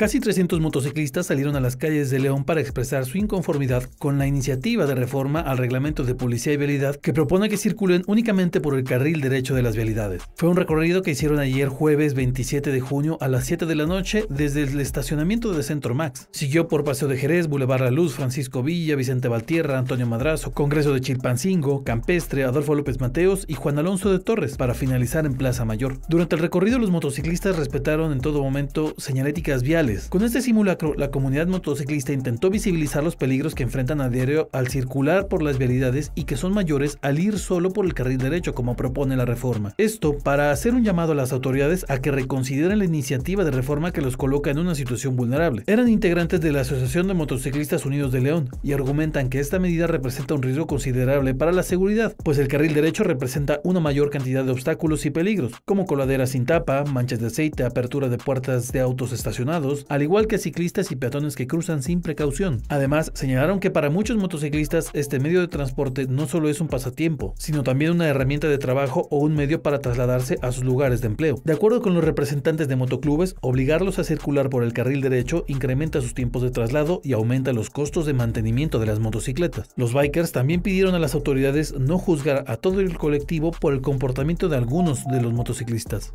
Casi 300 motociclistas salieron a las calles de León para expresar su inconformidad con la iniciativa de reforma al reglamento de policía y vialidad que propone que circulen únicamente por el carril derecho de las vialidades. Fue un recorrido que hicieron ayer jueves 27 de junio a las 7 de la noche desde el estacionamiento de Centro Max. Siguió por Paseo de Jerez, Boulevard La Luz, Francisco Villa, Vicente Valtierra, Antonio Madrazo, Congreso de Chilpancingo, Campestre, Adolfo López Mateos y Juan Alonso de Torres para finalizar en Plaza Mayor. Durante el recorrido los motociclistas respetaron en todo momento señaléticas viales con este simulacro, la comunidad motociclista intentó visibilizar los peligros que enfrentan a diario al circular por las vialidades y que son mayores al ir solo por el carril derecho, como propone la reforma. Esto para hacer un llamado a las autoridades a que reconsideren la iniciativa de reforma que los coloca en una situación vulnerable. Eran integrantes de la Asociación de Motociclistas Unidos de León y argumentan que esta medida representa un riesgo considerable para la seguridad, pues el carril derecho representa una mayor cantidad de obstáculos y peligros, como coladeras sin tapa, manchas de aceite, apertura de puertas de autos estacionados, al igual que ciclistas y peatones que cruzan sin precaución. Además, señalaron que para muchos motociclistas este medio de transporte no solo es un pasatiempo, sino también una herramienta de trabajo o un medio para trasladarse a sus lugares de empleo. De acuerdo con los representantes de motoclubes, obligarlos a circular por el carril derecho incrementa sus tiempos de traslado y aumenta los costos de mantenimiento de las motocicletas. Los bikers también pidieron a las autoridades no juzgar a todo el colectivo por el comportamiento de algunos de los motociclistas.